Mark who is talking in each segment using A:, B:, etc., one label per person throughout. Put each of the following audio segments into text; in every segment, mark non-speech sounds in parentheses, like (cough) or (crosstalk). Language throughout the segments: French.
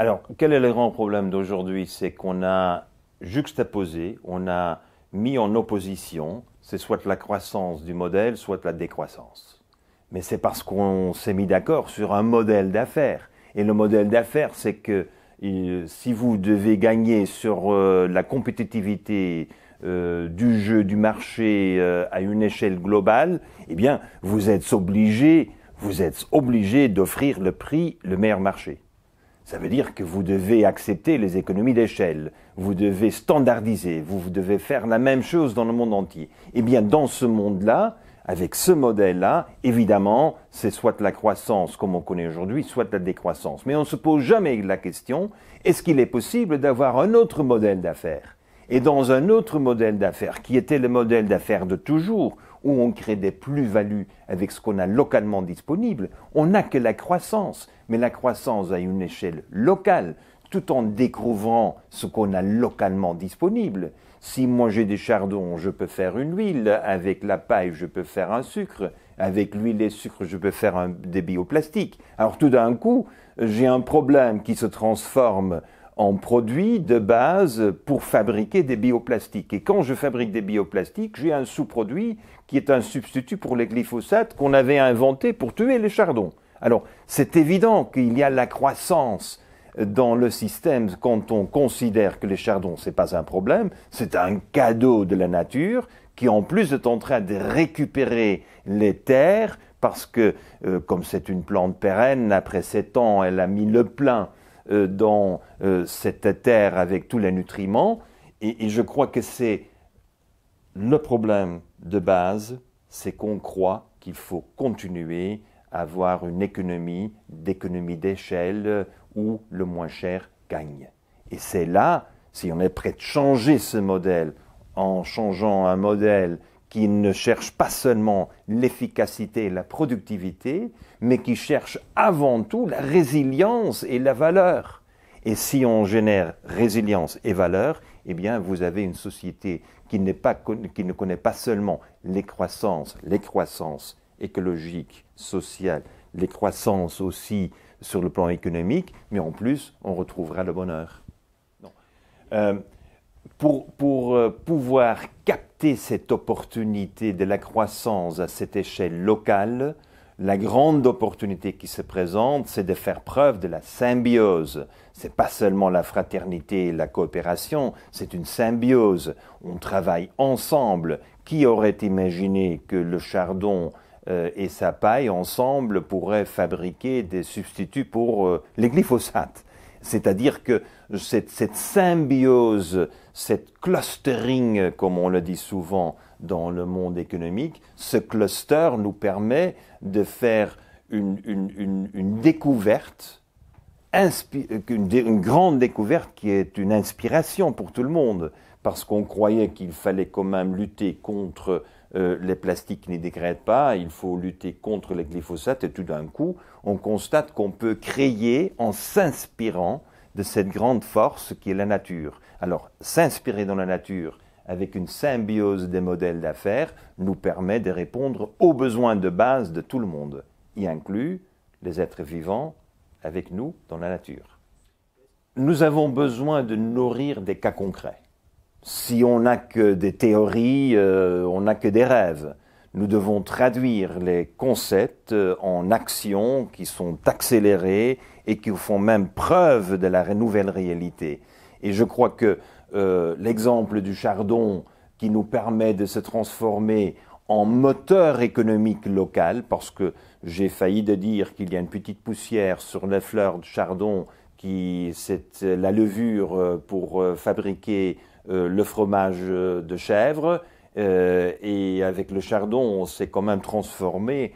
A: Alors, quel est le grand problème d'aujourd'hui C'est qu'on a juxtaposé, on a mis en opposition, c'est soit la croissance du modèle, soit la décroissance. Mais c'est parce qu'on s'est mis d'accord sur un modèle d'affaires. Et le modèle d'affaires, c'est que si vous devez gagner sur euh, la compétitivité euh, du jeu, du marché euh, à une échelle globale, eh bien, vous êtes obligé, vous êtes obligé d'offrir le prix, le meilleur marché. Ça veut dire que vous devez accepter les économies d'échelle, vous devez standardiser, vous, devez faire la même chose dans le monde entier. Eh bien, dans ce monde-là, avec ce modèle-là, évidemment, c'est soit la croissance comme on connaît aujourd'hui, soit la décroissance. Mais on ne se pose jamais la question, est-ce qu'il est possible d'avoir un autre modèle d'affaires Et dans un autre modèle d'affaires, qui était le modèle d'affaires de toujours, où on crée des plus-values avec ce qu'on a localement disponible, on n'a que la croissance, mais la croissance à une échelle locale, tout en découvrant ce qu'on a localement disponible. Si moi j'ai des chardons, je peux faire une huile, avec la paille, je peux faire un sucre, avec l'huile et le sucre, je peux faire des bioplastiques. Alors tout d'un coup, j'ai un problème qui se transforme en produits de base pour fabriquer des bioplastiques. Et quand je fabrique des bioplastiques, j'ai un sous-produit qui est un substitut pour les glyphosates qu'on avait inventé pour tuer les chardons. Alors, c'est évident qu'il y a la croissance dans le système quand on considère que les chardons, ce n'est pas un problème, c'est un cadeau de la nature qui en plus est en train de récupérer les terres parce que, euh, comme c'est une plante pérenne, après 7 ans, elle a mis le plein euh, dans euh, cette terre avec tous les nutriments. Et, je crois que c'est le problème de base, c'est qu'on croit qu'il faut continuer à avoir une économie d'économie d'échelle où le moins cher gagne. Et c'est là, si on est prêt de changer ce modèle en changeant un modèle qui ne cherche pas seulement l'efficacité et la productivité, mais qui cherche avant tout la résilience et la valeur. Et si on génère résilience et valeur, eh bien, vous avez une société qui, pas, qui ne connaît pas seulement les croissances, les croissances écologiques, sociales, les croissances aussi sur le plan économique, mais en plus, on retrouvera le bonheur. Non. Euh, pour, euh, pouvoir capter cette opportunité de la croissance à cette échelle locale, la grande opportunité qui se présente, c'est de faire preuve de la symbiose. C'est pas seulement la fraternité et la coopération, c'est une symbiose. On travaille ensemble. Qui aurait imaginé que le chardon euh, et sa paille ensemble pourraient fabriquer des substituts pour euh, les glyphosates c'est-à-dire que cette, symbiose, cette clustering, comme on le dit souvent dans le monde économique, ce cluster nous permet de faire une découverte, une grande découverte qui est une inspiration pour tout le monde, parce qu'on croyait qu'il fallait quand même lutter contre euh, les plastiques ne dégradent pas, il faut lutter contre les glyphosates. et tout d'un coup, on constate qu'on peut créer en s'inspirant de cette grande force qui est la nature. Alors, s'inspirer dans la nature avec une symbiose des modèles d'affaires nous permet de répondre aux besoins de base de tout le monde, y inclus les êtres vivants avec nous dans la nature. Nous avons besoin de nourrir des cas concrets si on n'a que des théories, euh, on n'a que des rêves. Nous devons traduire les concepts euh, en actions qui sont accélérées et qui font même preuve de la nouvelle réalité. Et je crois que euh, l'exemple du chardon qui nous permet de se transformer en moteur économique local, parce que j'ai failli de dire qu'il y a une petite poussière sur les fleurs de chardon qui c'est la levure pour fabriquer euh, le fromage euh, de chèvre. Euh, et avec le chardon, on s'est quand même transformé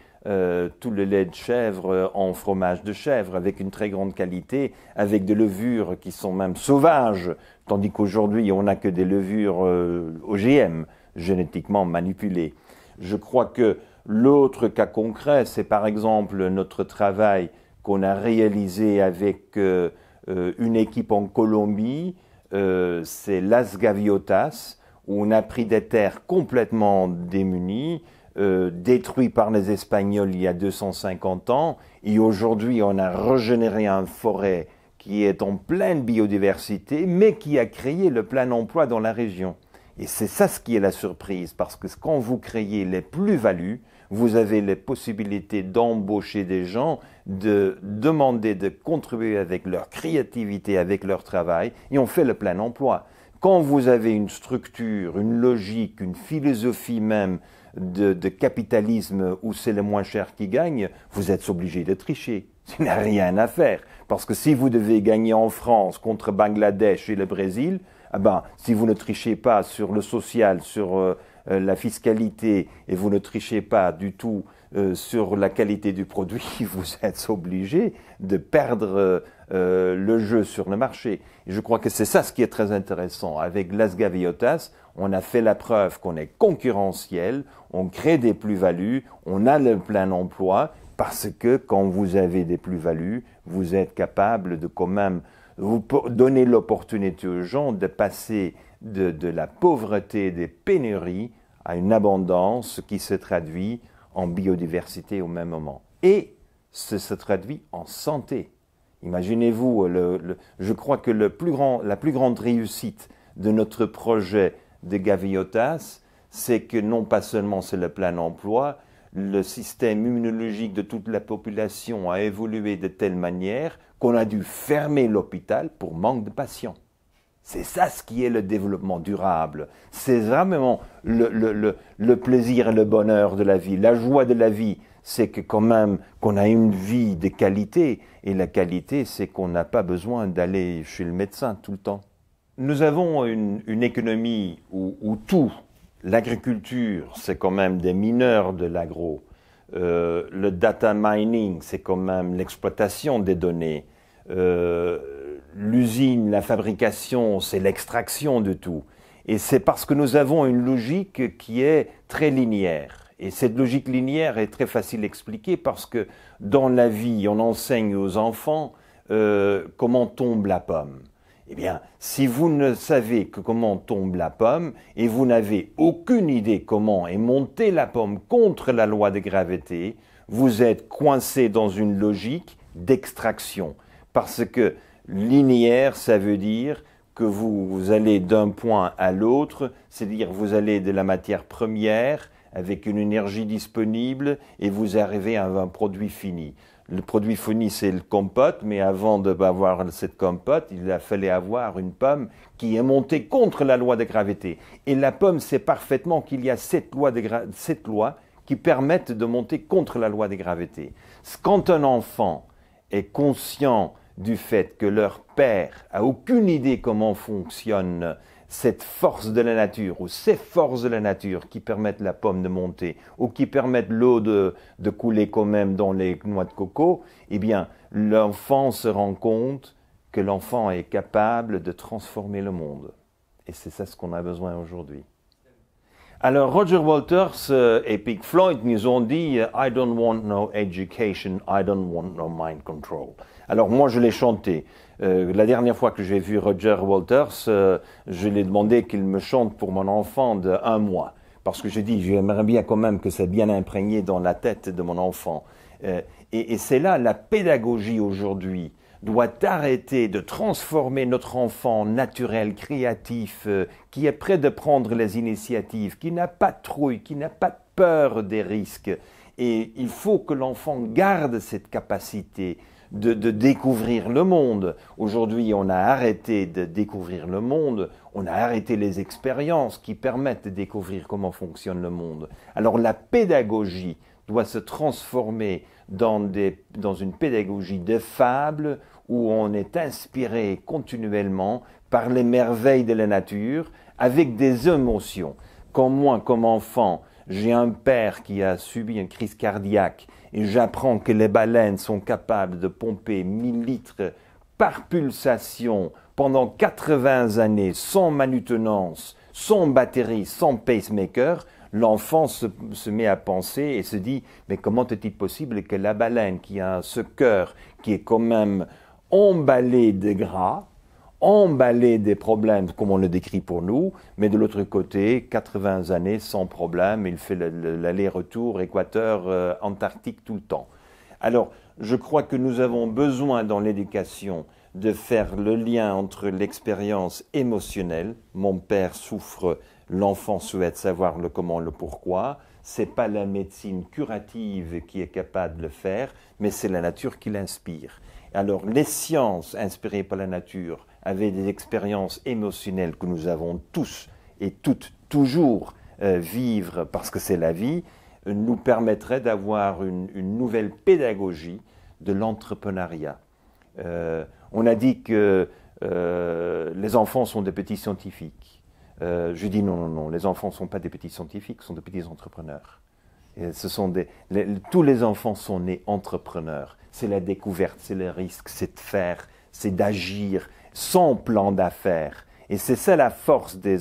A: tout le lait de chèvre en fromage de chèvre avec une très grande qualité, avec des levures qui sont même sauvages, tandis qu'aujourd'hui on n'a que des levures OGM, génétiquement manipulées. Je crois que l'autre cas concret, c'est par exemple notre travail qu'on a réalisé avec une équipe en Colombie euh, c'est Las Gaviotas, où on a pris des terres complètement démunies, euh, détruites par les Espagnols il y a 250 ans, et aujourd'hui on a régénéré une forêt qui est en pleine biodiversité, mais qui a créé le plein emploi dans la région. Et c'est ça ce qui est la surprise, parce que quand vous créez les plus-values, vous avez les possibilités d'embaucher des gens de demander de contribuer avec leur créativité, avec leur travail, et on fait le plein emploi. Quand vous avez une structure, une logique, une philosophie même de, capitalisme où c'est le moins cher qui gagne, vous êtes obligé de tricher. Il n'y rien à faire. Parce que si vous devez gagner en France contre Bangladesh et le Brésil, ah ben, si vous ne trichez pas sur le social, sur euh, euh, la fiscalité, et vous ne trichez pas du tout euh, sur la qualité du produit, (laughs) vous êtes obligé de perdre euh, euh, le jeu sur le marché. je crois que c'est ça ce qui est très intéressant. Avec Las Gaviotas, on a fait la preuve qu'on est concurrentiel, on crée des plus-values, on a le plein emploi, parce que quand vous avez des plus-values, vous êtes capable de quand même vous donner l'opportunité aux gens de passer de, la pauvreté des pénuries à une abondance qui se traduit en biodiversité au même moment. Et ça se traduit en santé. Imaginez-vous, euh, je crois que la plus grande réussite de notre projet de Gaviotas, c'est que non pas seulement c'est le plein emploi, le système immunologique de toute la population a évolué de telle manière qu'on a dû fermer l'hôpital pour manque de patients. C'est ça ce qui est le développement durable. C'est vraiment le, le, plaisir et le bonheur de la vie, la joie de la vie. C'est que quand même qu'on a une vie de qualité. Et la qualité, c'est qu'on n'a pas besoin d'aller chez le médecin tout le temps. Nous avons une, économie où, tout, l'agriculture, c'est quand même des mineurs de l'agro. Euh, le data mining, c'est quand même l'exploitation des données. Euh, l'usine, la fabrication, c'est l'extraction de tout. Et c'est parce que nous avons une logique qui est très linéaire. Et cette logique linéaire est très facile à expliquer parce que dans la vie, on enseigne aux enfants euh, comment tombe la pomme. Eh bien, si vous ne savez que comment tombe la pomme et vous n'avez aucune idée comment est montée la pomme contre la loi de gravité, vous êtes coincé dans une logique d'extraction. Parce que Linéaire, ça veut dire que vous, allez d'un point à l'autre, c'est-à-dire vous allez de la matière première avec une énergie disponible et vous arrivez à un produit fini. Le produit fini, c'est le compote, mais avant d'avoir cette compote, il a fallu avoir une pomme qui est montée contre la loi de gravité. Et la pomme sait parfaitement qu'il y a cette loi qui permettent de monter contre la loi de gravité. Quand un enfant est conscient du fait que leur père a aucune idée comment fonctionne cette force de la nature ou ces forces de la nature qui permettent la pomme de monter ou qui permettent l'eau de, de, couler quand même dans les noix de coco, eh bien, l'enfant se rend compte que l'enfant est capable de transformer le monde. Et c'est ça ce qu'on a besoin aujourd'hui. Alors Roger Walters euh, et Pink Floyd nous ont dit euh, I don't want no education, I don't want no mind control. Alors moi, je l'ai chanté. Euh, la dernière fois que j'ai vu Roger Walters, euh, je lui ai demandé qu'il me chante pour mon enfant de un mois. Parce que j'ai dit, j'aimerais bien quand même que c'est bien imprégné dans la tête de mon enfant. Euh, et, c'est là la pédagogie aujourd'hui doit arrêter de transformer notre enfant naturel, créatif, qui est prêt de prendre les initiatives, qui n'a pas de trouille, qui n'a pas peur des risques. Et il faut que l'enfant garde cette capacité de, découvrir le monde. Aujourd'hui, on a arrêté de découvrir le monde, on a arrêté les expériences qui permettent de découvrir comment fonctionne le monde. Alors la pédagogie doit se transformer dans, une pédagogie de fable où on est inspiré continuellement par les merveilles de la nature avec des émotions. Quand moi, comme enfant, j'ai un père qui a subi une crise cardiaque et j'apprends que les baleines sont capables de pomper 1000 litres par pulsation pendant 80 années sans manutenance, sans batterie, sans pacemaker, l'enfant se, se, met à penser et se dit mais comment est-il possible que la baleine qui a ce cœur qui est quand même emballé de gras emballer des problèmes, comme on le décrit pour nous, mais de l'autre côté, 80 années sans problème, il fait l'aller-retour Équateur-Antarctique euh, tout le temps. Alors, je crois que nous avons besoin dans l'éducation de faire le lien entre l'expérience émotionnelle, mon père souffre, l'enfant souhaite savoir le comment, le pourquoi, c'est pas la médecine curative qui est capable de le faire, mais c'est la nature qui l'inspire. Alors les sciences inspirées par la nature avaient des expériences émotionnelles que nous avons tous et toutes toujours euh, vivre parce que c'est la vie, nous permettrait d'avoir une, nouvelle pédagogie de l'entrepreneuriat. Euh, on a dit que euh, les enfants sont des petits scientifiques. je dis non, non, non, les enfants ne sont pas des petits scientifiques, sont des petits entrepreneurs tous les enfants sont nés entrepreneurs. C'est la découverte, c'est le risque, c'est de faire, c'est d'agir, sans plan d'affaires. Et c'est ça la force des,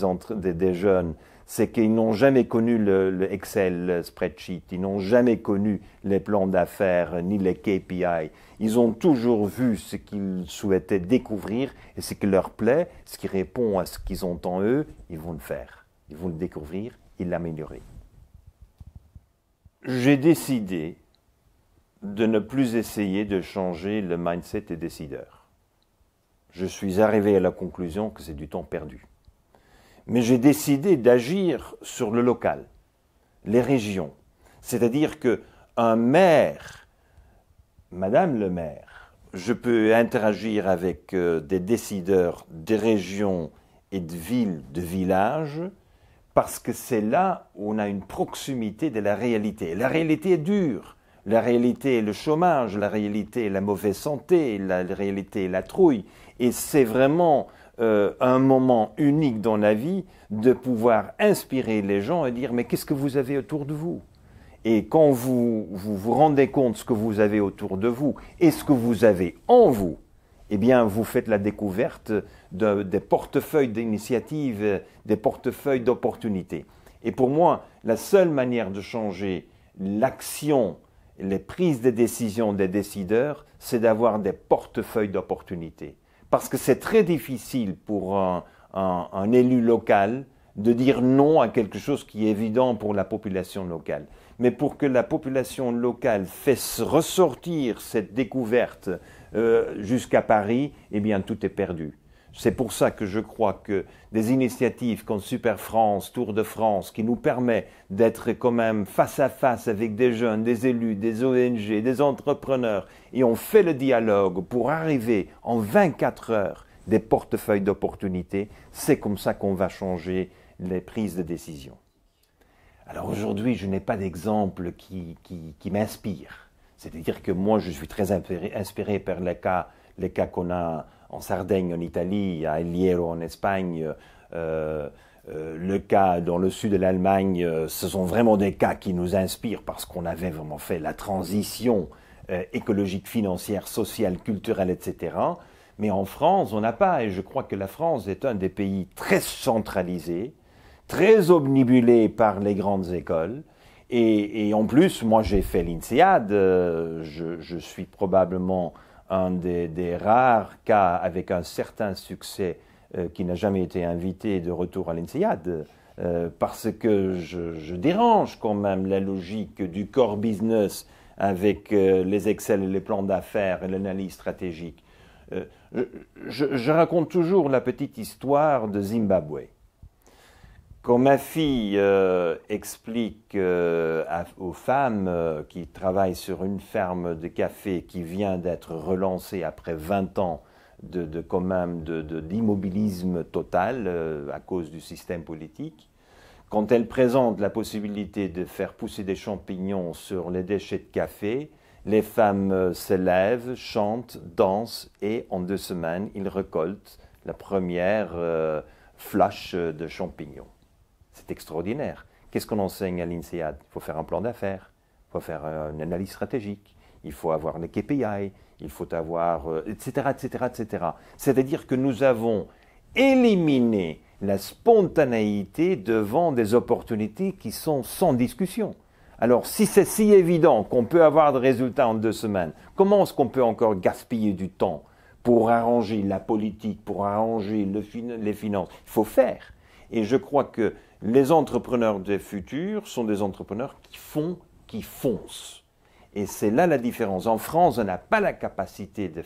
A: jeunes, c'est qu'ils n'ont jamais connu le, Excel spreadsheet, ils n'ont jamais connu les plans d'affaires ni les KPI. Ils ont toujours vu ce qu'ils souhaitaient découvrir et ce qui leur plaît, ce qui répond à ce qu'ils ont en eux, ils vont le faire. Ils vont le découvrir, ils l'améliorer j'ai décidé de ne plus essayer de changer le mindset des décideurs. Je suis arrivé à la conclusion que c'est du temps perdu. Mais j'ai décidé d'agir sur le local, les régions. C'est-à-dire que un maire, madame le maire, je peux interagir avec euh, des décideurs des régions et de villes, de villages, parce que c'est là où on a une proximité de la réalité. La réalité est dure. La réalité est le chômage, la réalité est la mauvaise santé, la réalité est la trouille. Et c'est vraiment euh, un moment unique dans la vie de pouvoir inspirer les gens et dire mais qu'est-ce que vous avez autour de vous Et quand vous, vous vous rendez compte ce que vous avez autour de vous et ce que vous avez en vous, eh bien, vous faites la découverte des portefeuilles d'initiatives, des portefeuilles d'opportunités. Et pour moi, la seule manière de changer l'action, les prises de décision des décideurs, c'est d'avoir des portefeuilles d'opportunités. Parce que c'est très difficile pour un élu local de dire non à quelque chose qui est évident pour la population locale. Mais pour que la population locale fasse ressortir cette découverte, euh, jusqu'à Paris, eh bien tout est perdu. C'est pour ça que je crois que des initiatives comme Super France, Tour de France, qui nous permet d'être quand même face à face avec des jeunes, des élus, des ONG, des entrepreneurs, et on fait le dialogue pour arriver en 24 heures des portefeuilles d'opportunités, c'est comme ça qu'on va changer les prises de décision. Alors aujourd'hui, je n'ai pas d'exemple qui m'inspire. C'est-à-dire que moi, je suis très inspiré par les cas, les cas qu'on a en Sardaigne, en Italie, à El Hierro, en Espagne. Euh, euh, le cas dans le sud de l'Allemagne, euh, ce sont vraiment des cas qui nous inspirent parce qu'on avait vraiment fait la transition écologique, financière, sociale, culturelle, etc. Mais en France, on n'a pas, et je crois que la France est un des pays très centralisés, très omnibulés par les grandes écoles, et, et en plus, moi, j'ai fait l'INSEAD. Euh, je, je, suis probablement un des, des, rares cas avec un certain succès euh, qui n'a jamais été invité de retour à l'INSEAD. Euh, parce que je, je, dérange quand même la logique du core business avec les Excel et les plans d'affaires et l'analyse stratégique. je, je, raconte toujours la petite histoire de Zimbabwe. Quand ma fille euh, explique euh, aux femmes euh, qui travaillent sur une ferme de café qui vient d'être relancée après 20 ans de, quand même d'immobilisme de, total à cause du système politique, quand elle présente la possibilité de faire pousser des champignons sur les déchets de café, les femmes s'élèvent, chantent, dansent et en deux semaines, ils récoltent la première flash de champignons. C'est extraordinaire. Qu'est-ce qu'on enseigne à l'INSEAD Il faut faire un plan d'affaires, il faut faire euh, une analyse stratégique, il faut avoir les KPI, il faut avoir, etc., etc., etc. C'est-à-dire que nous avons éliminé la spontanéité devant des opportunités qui sont sans discussion. Alors, si c'est si évident qu'on peut avoir des résultats en deux semaines, comment est-ce qu'on peut encore gaspiller du temps pour arranger la politique, pour arranger les finances Il faut faire. Et je crois que les entrepreneurs des futurs sont des entrepreneurs qui font, qui foncent. Et c'est là la différence. En France, on n'a pas la capacité de,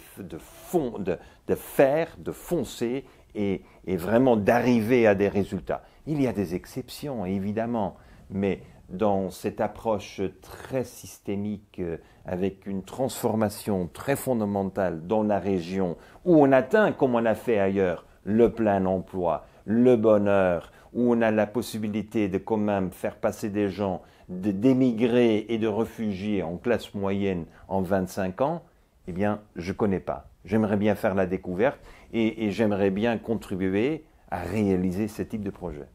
A: faire, de foncer et vraiment d'arriver à des résultats. Il y a des exceptions, évidemment, mais dans cette approche très systémique, euh, avec une transformation très fondamentale dans la région, où on atteint, comme on a fait ailleurs, le plein emploi, le bonheur, où on a la possibilité de quand même faire passer des gens de démigrer et de réfugiés en classe moyenne en 25 ans, eh bien, je ne connais pas. J'aimerais bien faire la découverte et, j'aimerais bien contribuer à réaliser ce type de projet.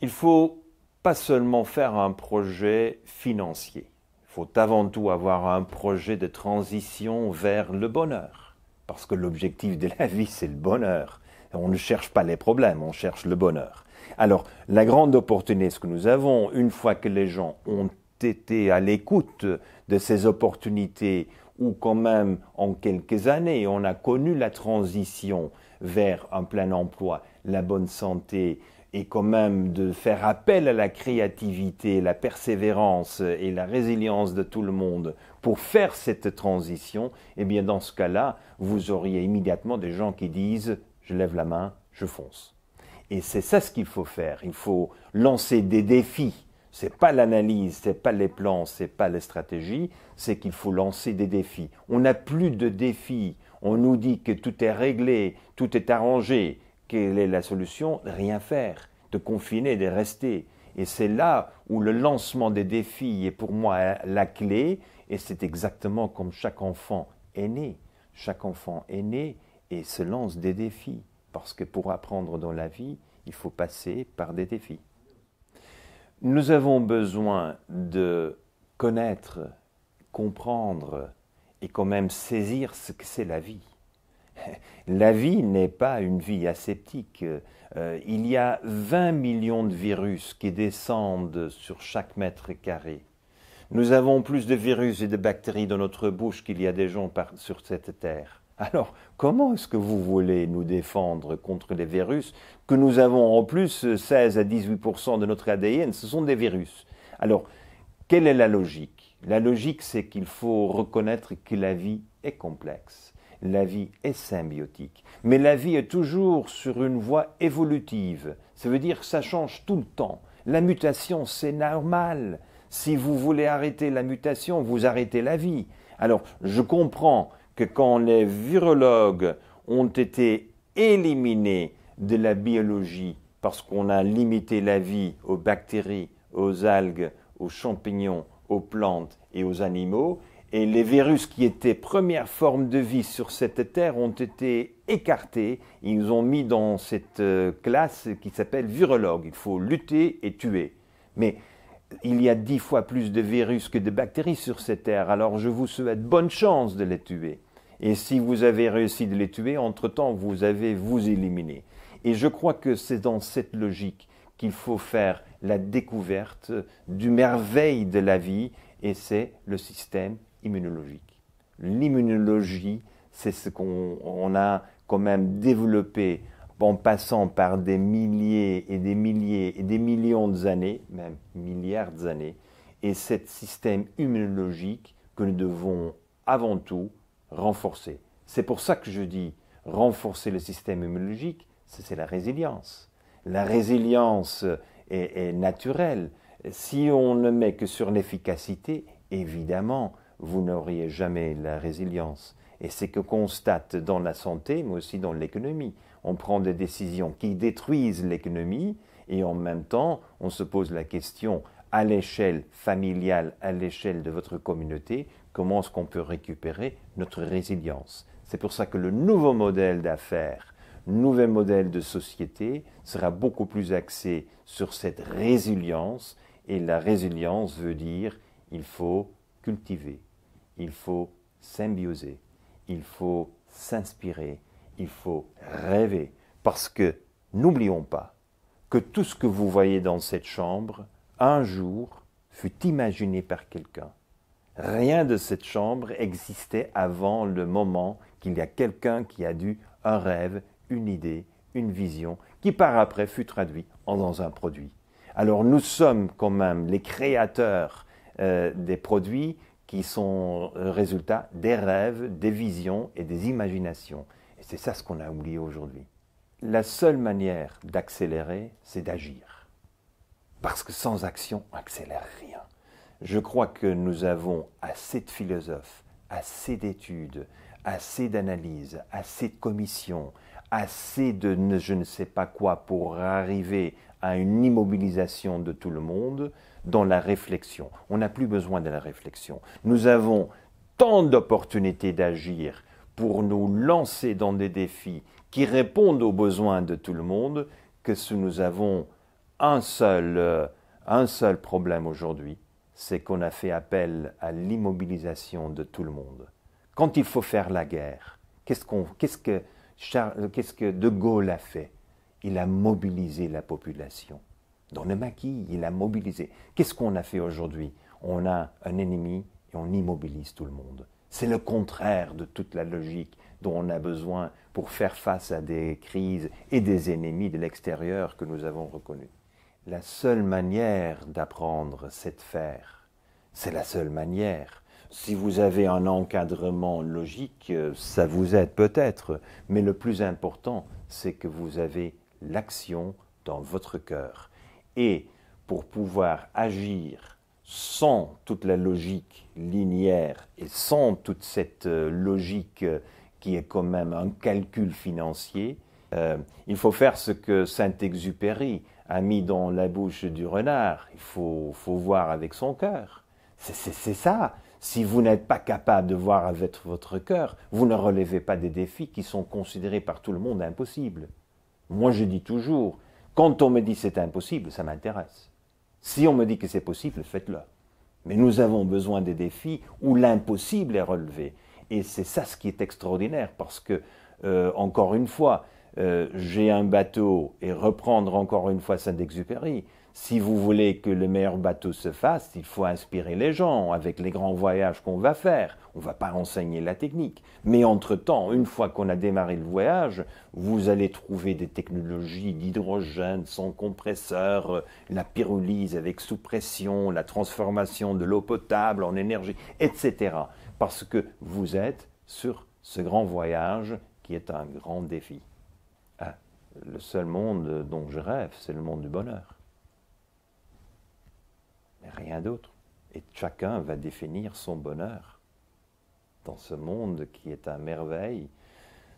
A: Il faut pas seulement faire un projet financier. Il faut avant tout avoir un projet de transition vers le bonheur. Parce que l'objectif de la vie, c'est le bonheur. On ne cherche pas les problèmes, on cherche le bonheur. Alors, la grande opportunité que nous avons, une fois que les gens ont été à l'écoute de ces opportunités, ou quand même en quelques années, on a connu la transition vers un plein emploi, la bonne santé, et quand même de faire appel à la créativité, la persévérance et la résilience de tout le monde pour faire cette transition, eh bien dans ce cas-là, vous auriez immédiatement des gens qui disent je lève la main, je fonce. Et c'est ça ce qu'il faut faire. Il faut lancer des défis. Ce n'est pas l'analyse, ce n'est pas les plans, c'est pas les stratégies, c'est qu'il faut lancer des défis. On n'a plus de défis. On nous dit que tout est réglé, tout est arrangé. Quelle est la solution Rien faire, de confiner, de rester. Et c'est là où le lancement des défis est pour moi la clé. Et c'est exactement comme chaque enfant est né. Chaque enfant est né et se lancent des défis, parce que pour apprendre dans la vie, il faut passer par des défis. Nous avons besoin de connaître, comprendre et quand même saisir ce que c'est la vie. (laughs) La vie n'est pas une vie aseptique. Euh, il y a 20 millions de virus qui descendent sur chaque mètre carré. Nous avons plus de virus et de bactéries dans notre bouche qu'il y a des gens sur cette terre. Alors, comment est-ce que vous voulez nous défendre contre les virus que nous avons en plus 16 euh, à 18 de notre ADN Ce sont des virus. Alors, quelle est la logique La logique, c'est qu'il faut reconnaître que la vie est complexe, la vie est symbiotique, mais la vie est toujours sur une voie évolutive. Ça veut dire que ça change tout le temps. La mutation, c'est normal. Si vous voulez arrêter la mutation, vous arrêtez la vie. Alors, je comprends que quand les virologues ont été éliminés de la biologie parce qu'on a limité la vie aux bactéries, aux algues, aux champignons, aux plantes et aux animaux, et les virus qui étaient première forme de vie sur cette terre ont été écartés. Ils ont mis dans cette euh, classe qui s'appelle virologue. Il faut lutter et tuer. Mais il y a dix fois plus de virus que de bactéries sur cette terre, alors je vous souhaite bonne chance de les tuer. Et si vous avez réussi de les tuer, entre-temps, vous avez vous éliminé. Et je crois que c'est dans cette logique qu'il faut faire la découverte du merveille de la vie, et c'est le système immunologique. L'immunologie, c'est ce qu'on a quand même développé en passant par des milliers et des milliers et des millions d'années, même milliards d'années, et ce système immunologique que nous devons avant tout renforcer. C'est pour ça que je dis renforcer le système immunologique, c'est la résilience. La résilience est, naturelle. Si on ne met que sur l'efficacité, évidemment, vous n'auriez jamais la résilience. Et c'est que constate dans la santé, mais aussi dans l'économie. On prend des décisions qui détruisent l'économie et en même temps, on se pose la question à l'échelle familiale, à l'échelle de votre communauté, comment est-ce qu'on peut récupérer notre résilience. C'est pour ça que le nouveau modèle d'affaires, nouvel modèle de société sera beaucoup plus axé sur cette résilience. Et la résilience veut dire il faut cultiver, il faut symbioser, il faut s'inspirer, il faut rêver. Parce que n'oublions pas que tout ce que vous voyez dans cette chambre, un jour, fut imaginé par quelqu'un. Rien de cette chambre existait avant le moment qu'il y a quelqu'un qui a dû un rêve, une idée, une vision, qui par après fut traduit en, dans un produit. Alors nous sommes quand même les créateurs euh, des produits qui sont le euh, résultat des rêves, des visions et des imaginations. Et c'est ça ce qu'on a oublié aujourd'hui. La seule manière d'accélérer, c'est d'agir. Parce que sans action, on rien. Je crois que nous avons assez de philosophes, assez d'études, assez d'analyses, assez de commissions, assez de je ne sais pas quoi pour arriver à une immobilisation de tout le monde dans la réflexion. On n'a plus besoin de la réflexion. Nous avons tant d'opportunités d'agir pour nous lancer dans des défis qui répondent aux besoins de tout le monde que si nous avons un seul, euh, un seul problème aujourd'hui, c'est qu'on a fait appel à l'immobilisation de tout le monde. Quand il faut faire la guerre, qu'est-ce, qu'est-ce, que, De Gaulle a fait Il a mobilisé la population. Dans le maquis, il a mobilisé. Qu'est-ce qu'on a fait aujourd'hui On a un ennemi et on immobilise tout le monde. C'est le contraire de toute la logique dont on a besoin pour faire face à des crises et des ennemis de l'extérieur que nous avons reconnus la seule manière d'apprendre, c'est de faire. C'est la seule manière. Si vous avez un encadrement logique, euh, ça vous aide peut-être, mais le plus important, c'est que vous avez l'action dans votre cœur. Et pour pouvoir agir sans toute la logique linéaire et sans toute cette euh, logique euh, qui est quand même un calcul financier, euh, il faut faire ce que Saint-Exupéry a mis dans la bouche du renard. Il faut, voir avec son cœur. C'est ça. Si vous n'êtes pas capable de voir avec votre cœur, vous ne relevez pas des défis qui sont considérés par tout le monde impossibles. Moi, je dis toujours, quand on me dit c'est impossible, ça m'intéresse. Si on me dit que c'est possible, faites-le. Mais nous avons besoin des défis où l'impossible est relevé. Et c'est ça ce qui est extraordinaire, parce que, euh, encore une fois, euh, j'ai un bateau et reprendre encore une fois Saint-Exupéry. Si vous voulez que le meilleur bateau se fasse, il faut inspirer les gens avec les grands voyages qu'on va faire. On ne va pas enseigner la technique. Mais entre-temps, une fois qu'on a démarré le voyage, vous allez trouver des technologies d'hydrogène sans compresseur, euh, la pyrolyse avec sous pression, la transformation de l'eau potable en énergie, etc. Parce que vous êtes sur ce grand voyage qui est un grand défi le seul monde dont je rêve, c'est le monde du bonheur. Mais rien d'autre. Et chacun va définir son bonheur dans ce monde qui est à merveille.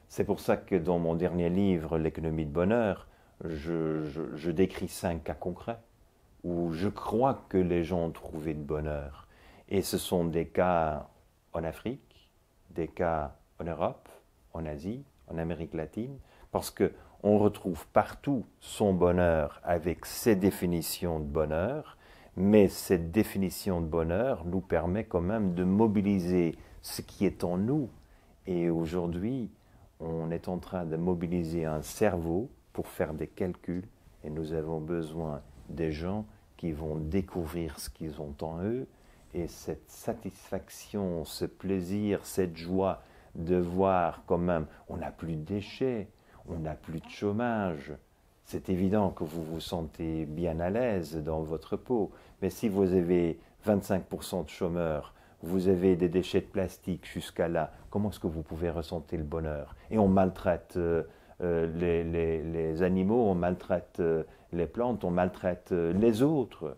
A: C'est pour ça que dans mon dernier livre, L'économie de bonheur, je, je, décris cinq cas concrets où je crois que les gens ont trouvé de bonheur. Et ce sont des cas en Afrique, des cas en Europe, en Asie, en Amérique latine, parce que on retrouve partout son bonheur avec ses définitions de bonheur, mais cette définition de bonheur nous permet quand même de mobiliser ce qui est en nous. Et aujourd'hui, on est en train de mobiliser un cerveau pour faire des calculs et nous avons besoin des gens qui vont découvrir ce qu'ils ont en eux et cette satisfaction, ce plaisir, cette joie de voir quand même, on n'a plus de déchets, on n'a plus de chômage. C'est évident que vous vous sentez bien à l'aise dans votre peau, mais si vous avez 25% de chômeurs, vous avez des déchets de plastique jusqu'à là, comment est-ce que vous pouvez ressentir le bonheur Et on maltraite euh, euh, les, animaux, on maltraite euh, les plantes, on maltraite les autres.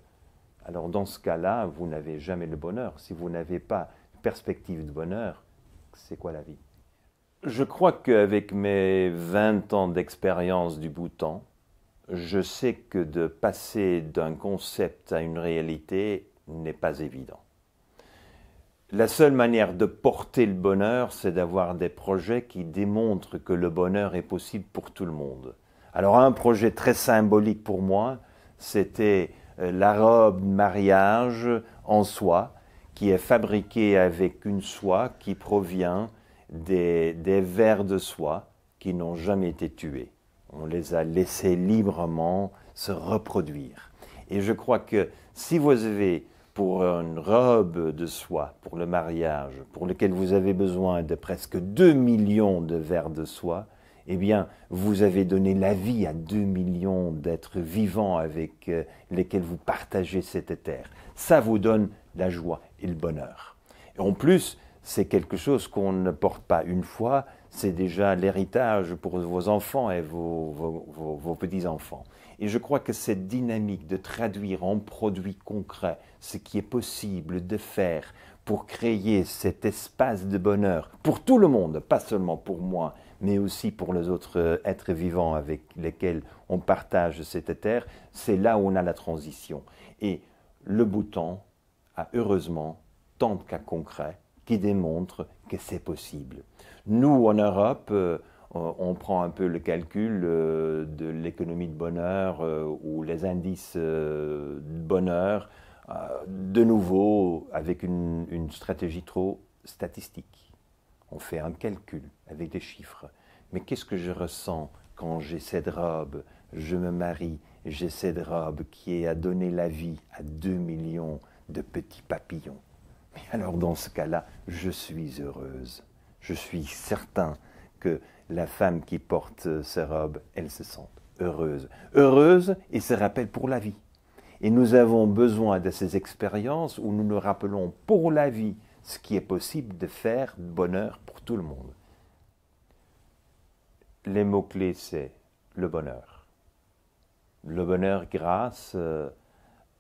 A: Alors dans ce cas-là, vous n'avez jamais le bonheur. Si vous n'avez pas perspective de bonheur, c'est quoi la vie je crois qu'avec mes 20 ans d'expérience du Bhoutan, je sais que de passer d'un concept à une réalité n'est pas évident. La seule manière de porter le bonheur, c'est d'avoir des projets qui démontrent que le bonheur est possible pour tout le monde. Alors un projet très symbolique pour moi, c'était euh, la robe mariage en soie, qui est fabriquée avec une soie qui provient des, vers de soie qui n'ont jamais été tués. On les a laissés librement se reproduire. Et je crois que si vous avez pour une robe de soie, pour le mariage, pour lequel vous avez besoin de presque 2 millions de vers de soie, eh bien, vous avez donné la vie à 2 millions d'êtres vivants avec euh, lesquels vous partagez cette terre. Ça vous donne la joie et le bonheur. Et en plus, c'est quelque chose qu'on ne porte pas une fois, c'est déjà l'héritage pour vos enfants et vos, petits-enfants. Et je crois que cette dynamique de traduire en produits concrets ce qui est possible de faire pour créer cet espace de bonheur pour tout le monde, pas seulement pour moi, mais aussi pour les autres êtres vivants avec lesquels on partage cette terre, c'est là où on a la transition. Et le bouton a heureusement tant qu'à concret qui démontre que c'est possible. Nous, en Europe, euh, on prend un peu le calcul euh, de l'économie de bonheur euh, ou les indices de bonheur, de nouveau avec une, stratégie trop statistique. On fait un calcul avec des chiffres. Mais qu'est-ce que je ressens quand j'ai cette robe, je me marie, j'ai cette robe qui a donné la vie à 2 millions de petits papillons alors dans ce cas-là, je suis heureuse. Je suis certain que la femme qui porte ces euh, robes, elle se sent heureuse. Heureuse et se rappelle pour la vie. Et nous avons besoin de ces expériences où nous nous rappelons pour la vie ce qui est possible de faire bonheur pour tout le monde. Les mots-clés, c'est le bonheur. Le bonheur grâce euh,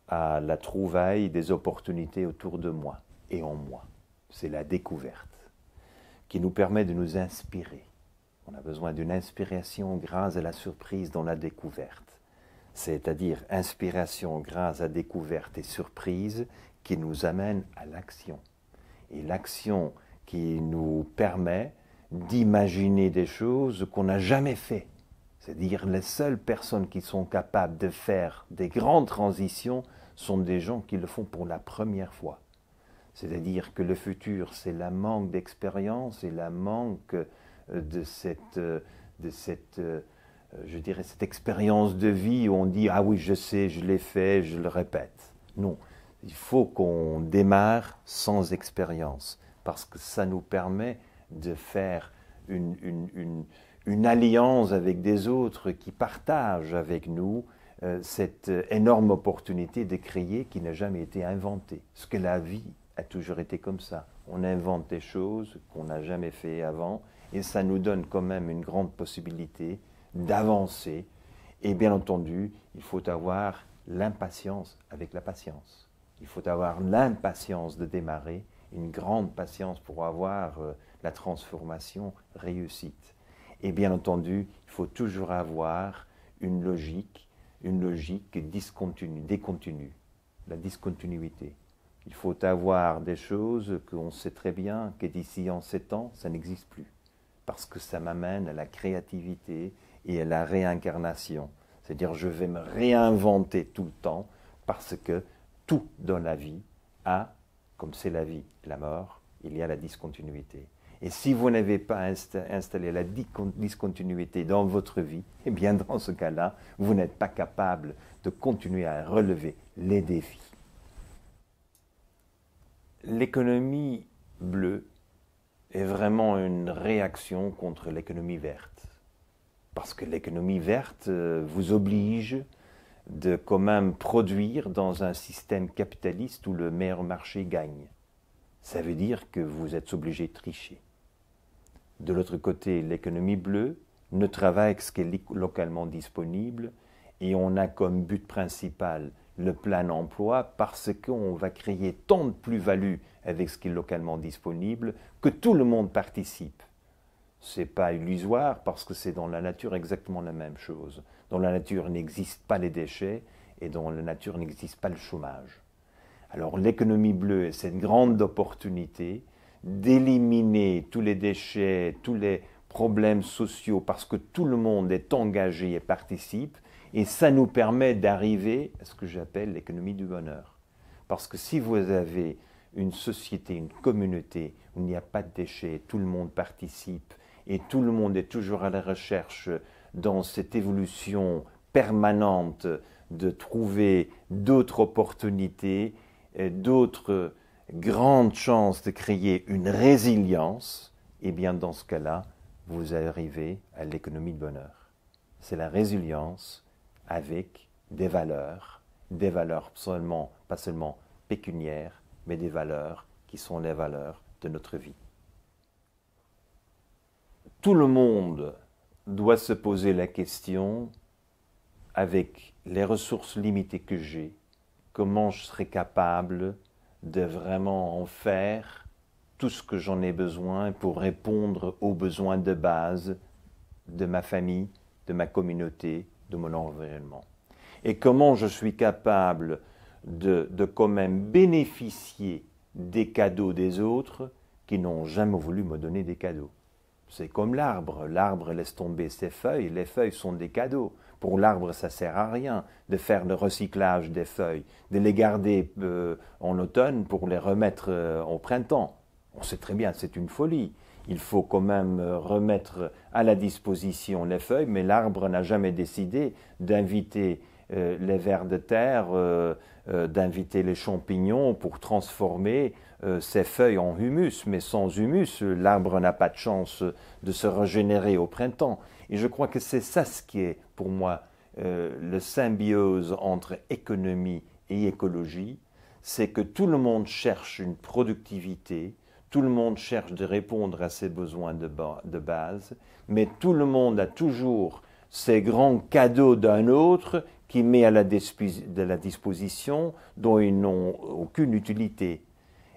A: à la trouvaille des opportunités autour de moi et en moi. C'est la découverte qui nous permet de nous inspirer. On a besoin d'une inspiration grâce à la surprise dans la découverte, c'est-à-dire inspiration grâce à découverte et surprise qui nous amène à l'action. Et l'action qui nous permet d'imaginer des choses qu'on n'a jamais fait. C'est-à-dire les seules personnes qui sont capables de faire des grandes transitions sont des gens qui le font pour la première fois. C'est-à-dire que le futur, c'est la manque d'expérience et la manque euh, de cette, euh, de cette, euh, je dirais, cette expérience de vie où on dit ah oui, je sais, je l'ai fait, je le répète. Non, il faut qu'on démarre sans expérience parce que ça nous permet de faire une, une alliance avec des autres qui partagent avec nous cette énorme opportunité de créer qui n'a jamais été inventée, ce que la vie a toujours été comme ça. On invente des choses qu'on n'a jamais fait avant et ça nous donne quand même une grande possibilité d'avancer. Et bien entendu, il faut avoir l'impatience avec la patience. Il faut avoir l'impatience de démarrer, une grande patience pour avoir euh, la transformation réussite. Et bien entendu, il faut toujours avoir une logique, une logique discontinue, décontinue, la discontinuité. Il faut avoir des choses qu'on sait très bien que d'ici en sept ans, ça n'existe plus. Parce que ça m'amène à la créativité et à la réincarnation. C'est-à-dire, je vais me réinventer tout le temps parce que tout dans la vie a, comme c'est la vie, la mort, il y a la discontinuité. Et si vous n'avez pas installé la discontinuité dans votre vie, (laughs) eh bien dans ce cas-là, vous n'êtes pas capable de continuer à relever les défis l'économie bleue est vraiment une réaction contre l'économie verte. Parce que l'économie verte euh, vous oblige de quand même produire dans un système capitaliste où le meilleur marché gagne. Ça veut dire que vous êtes obligé de tricher. De l'autre côté, l'économie bleue ne travaille que ce qui est localement disponible et on a comme but principal le plein emploi parce qu'on va créer tant de plus-value avec ce qui est localement disponible que tout le monde participe. Ce n'est pas illusoire parce que c'est dans la nature exactement la même chose. Dans la nature n'existe pas les déchets et dans la nature n'existe pas le chômage. Alors l'économie bleue est cette grande opportunité d'éliminer tous les déchets, tous les problèmes sociaux parce que tout le monde est engagé et participe et ça nous permet d'arriver à ce que j'appelle l'économie du bonheur. Parce que si vous avez une société, une communauté où il n'y a pas de déchets, tout le monde participe et tout le monde est toujours à la recherche dans cette évolution permanente de trouver d'autres opportunités, d'autres grandes chances de créer une résilience, et eh bien dans ce cas-là, vous arrivez à l'économie de bonheur. C'est la résilience avec des valeurs, des valeurs seulement, pas seulement pécuniaires, mais des valeurs qui sont les valeurs de notre vie. Tout le monde doit se poser la question, avec les ressources limitées que j'ai, comment je serai capable de vraiment en faire tout ce que j'en ai besoin pour répondre aux besoins de base de ma famille, de ma communauté, de mon environnement et comment je suis capable de, de quand même bénéficier des cadeaux des autres qui n'ont jamais voulu me donner des cadeaux. C'est comme l'arbre. L'arbre laisse tomber ses feuilles. Les feuilles sont des cadeaux. Pour l'arbre, ça sert à rien de faire le recyclage des feuilles, de les garder euh, en automne pour les remettre euh, au printemps. On sait très bien, c'est une folie il faut quand même euh, remettre à la disposition les feuilles, mais l'arbre n'a jamais décidé d'inviter euh, les vers de terre, euh, d'inviter les champignons pour transformer ses feuilles en humus. Mais sans humus, l'arbre n'a pas de chance de se régénérer au printemps. Et je crois que c'est ça ce qui est, pour moi, le symbiose entre économie et écologie, c'est que tout le monde cherche une productivité, tout le monde cherche de répondre à ses besoins de, base, mais tout le monde a toujours ces grands cadeaux d'un autre qui met à la, disposition dont ils n'ont aucune utilité.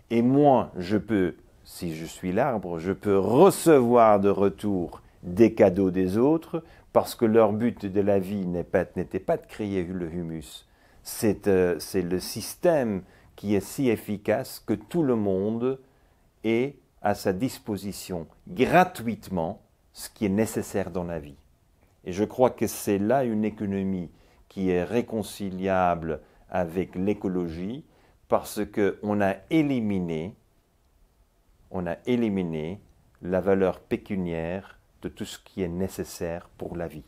A: Et moi, je peux, si je suis l'arbre, je peux recevoir de retour des cadeaux des autres parce que leur but de la vie n'était pas, de créer le humus. Euh, c'est le système qui est si efficace que tout le monde et à sa disposition gratuitement ce qui est nécessaire dans la vie. Et je crois que c'est là une économie qui est réconciliable avec l'écologie parce qu'on a éliminé, on a éliminé la valeur pécuniaire de tout ce qui est nécessaire pour la vie.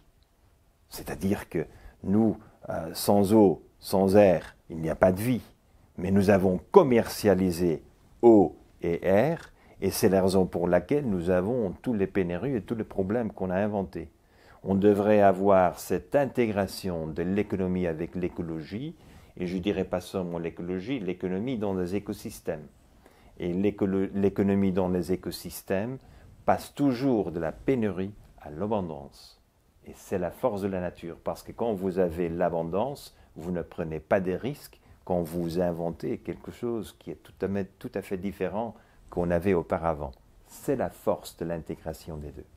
A: C'est-à-dire que nous, euh, sans eau, sans air, il n'y a pas de vie. Mais nous avons commercialisé eau, et R, et c'est la raison pour laquelle nous avons tous les pénuries et tous les problèmes qu'on a inventés. On devrait avoir cette intégration de l'économie avec l'écologie, et je dirais pas seulement l'écologie, l'économie dans les écosystèmes. Et l'économie dans les écosystèmes passe toujours de la pénurie à l'abondance. Et c'est la force de la nature, parce que quand vous avez l'abondance, vous ne prenez pas des risques, quand vous inventez quelque chose qui est tout à fait différent qu'on avait auparavant. C'est la force de l'intégration des deux.